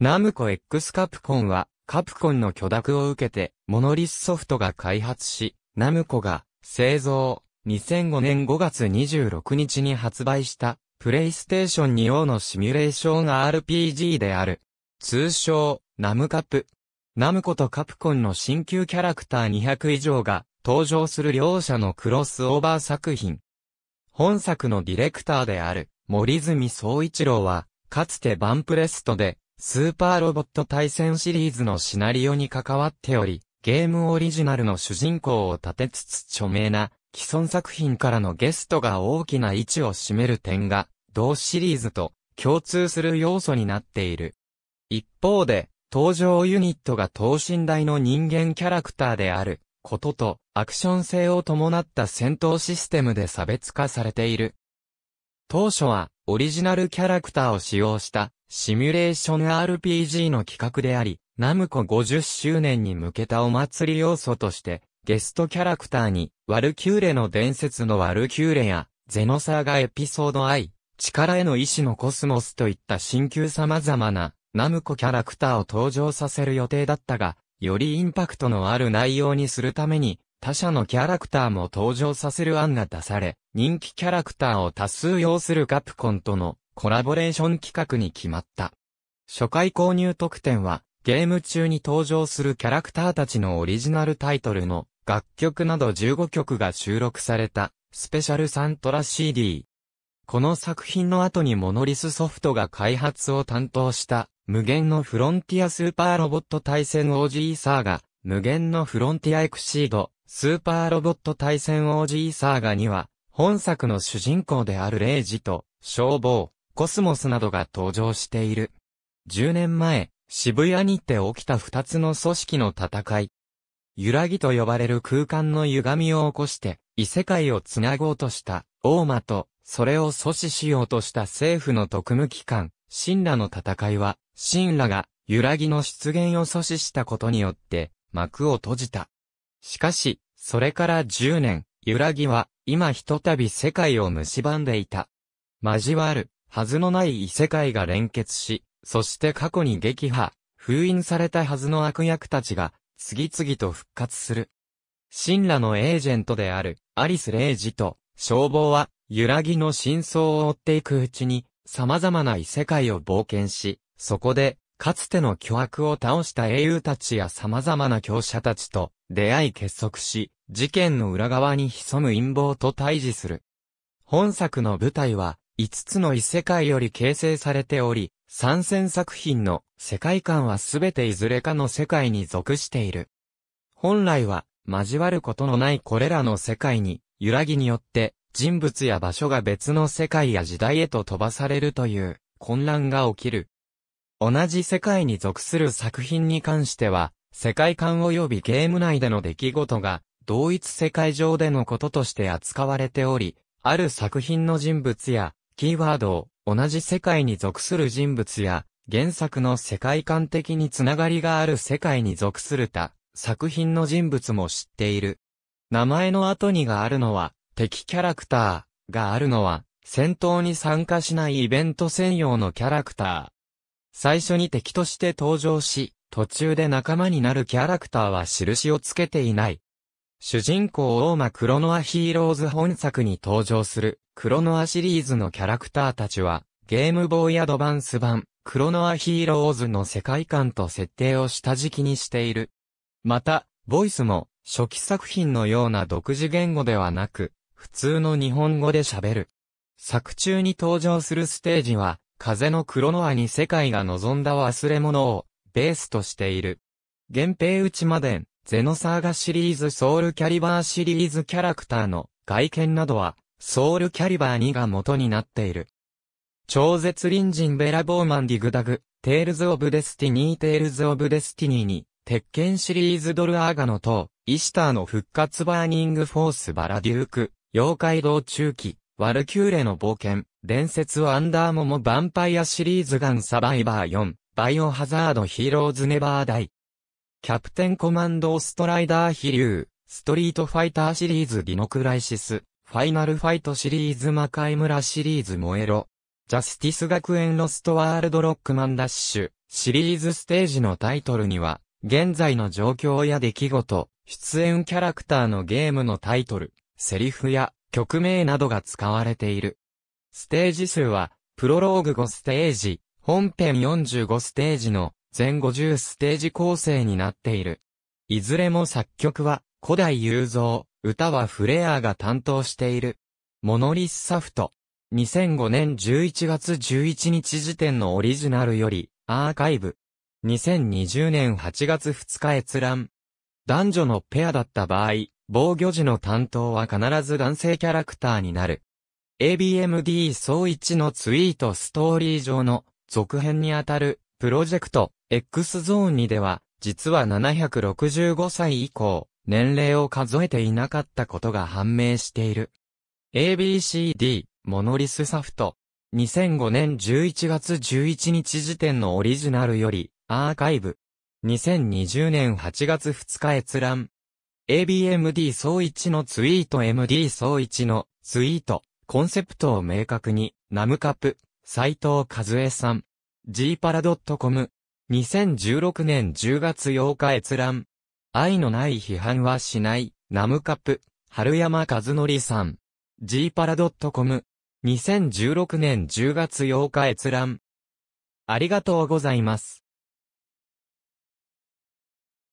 ナムコ X カプコンは、カプコンの許諾を受けて、モノリスソフトが開発し、ナムコが、製造、2005年5月26日に発売した、プレイステーション2用のシミュレーション RPG である。通称、ナムカプ。ナムコとカプコンの新旧キャラクター200以上が、登場する両者のクロスオーバー作品。本作のディレクターである、森住総一郎は、かつてバンプレストで、スーパーロボット対戦シリーズのシナリオに関わっており、ゲームオリジナルの主人公を立てつつ著名な既存作品からのゲストが大きな位置を占める点が、同シリーズと共通する要素になっている。一方で、登場ユニットが等身大の人間キャラクターであることと、アクション性を伴った戦闘システムで差別化されている。当初は、オリジナルキャラクターを使用したシミュレーション RPG の企画であり、ナムコ50周年に向けたお祭り要素として、ゲストキャラクターに、ワルキューレの伝説のワルキューレや、ゼノサーガエピソード I、力への意志のコスモスといった新旧様々な、ナムコキャラクターを登場させる予定だったが、よりインパクトのある内容にするために、他社のキャラクターも登場させる案が出され、人気キャラクターを多数要するカプコンとのコラボレーション企画に決まった。初回購入特典は、ゲーム中に登場するキャラクターたちのオリジナルタイトルの楽曲など15曲が収録されたスペシャルサントラ CD。この作品の後にモノリスソフトが開発を担当した無限のフロンティアスーパーロボット対戦 OG サーが無限のフロンティアエクシードスーパーロボット対戦王子イーサーガには、本作の主人公であるレイジと、消防、コスモスなどが登場している。10年前、渋谷にて起きた2つの組織の戦い。揺らぎと呼ばれる空間の歪みを起こして、異世界をつなごうとした、大間と、それを阻止しようとした政府の特務機関、神羅の戦いは、神羅が、揺らぎの出現を阻止したことによって、幕を閉じた。しかし、それから10年、揺らぎは、今ひとたび世界を蝕んでいた。交わる、はずのない異世界が連結し、そして過去に撃破、封印されたはずの悪役たちが、次々と復活する。神羅のエージェントである、アリス・レイジと、消防は、揺らぎの真相を追っていくうちに、様々な異世界を冒険し、そこで、かつての巨悪を倒した英雄たちや様々な強者たちと出会い結束し、事件の裏側に潜む陰謀と対峙する。本作の舞台は、5つの異世界より形成されており、参戦作品の世界観はすべていずれかの世界に属している。本来は、交わることのないこれらの世界に、揺らぎによって、人物や場所が別の世界や時代へと飛ばされるという、混乱が起きる。同じ世界に属する作品に関しては、世界観及びゲーム内での出来事が、同一世界上でのこととして扱われており、ある作品の人物や、キーワードを、同じ世界に属する人物や、原作の世界観的につながりがある世界に属する他、作品の人物も知っている。名前の後にがあるのは、敵キャラクターがあるのは、戦闘に参加しないイベント専用のキャラクター。最初に敵として登場し、途中で仲間になるキャラクターは印をつけていない。主人公オーマクロノアヒーローズ本作に登場するクロノアシリーズのキャラクターたちはゲームボーイアドバンス版クロノアヒーローズの世界観と設定を下敷きにしている。また、ボイスも初期作品のような独自言語ではなく普通の日本語で喋る。作中に登場するステージは風のクロノアに世界が望んだ忘れ物を、ベースとしている。源平内魔伝、ゼノサーガシリーズソウルキャリバーシリーズキャラクターの外見などは、ソウルキャリバー2が元になっている。超絶隣人ベラボーマンディグダグ、テールズ・オブ・デスティニー・テールズ・オブ・デスティニーに、鉄拳シリーズドル・アーガノと、イシターの復活バーニング・フォース・バラデューク、妖怪道中期、ワルキューレの冒険、伝説アンダーモモヴァンパイアシリーズガンサバイバー4、バイオハザードヒーローズネバーダイ。キャプテンコマンドストライダー飛竜、ストリートファイターシリーズィノクライシス、ファイナルファイトシリーズ魔界村シリーズ燃えろ、ジャスティス学園ロストワールドロックマンダッシュ、シリーズステージのタイトルには、現在の状況や出来事、出演キャラクターのゲームのタイトル、セリフや曲名などが使われている。ステージ数は、プロローグ5ステージ、本編45ステージの全50ステージ構成になっている。いずれも作曲は古代雄三、歌はフレアが担当している。モノリスサフト。2005年11月11日時点のオリジナルよりアーカイブ。2020年8月2日閲覧。男女のペアだった場合、防御時の担当は必ず男性キャラクターになる。ABMD 総一のツイートストーリー上の続編にあたるプロジェクト X ゾーン2では実は765歳以降年齢を数えていなかったことが判明している。ABCD モノリスサフト2005年11月11日時点のオリジナルよりアーカイブ2020年8月2日閲覧 ABMD 総一のツイート MD 総一のツイートコンセプトを明確に、ナムカップ、斎藤和恵さん、g パラ .com、2016年10月8日閲覧。愛のない批判はしない、ナムカップ、春山和則さん、g パラ .com、2016年10月8日閲覧。ありがとうございます。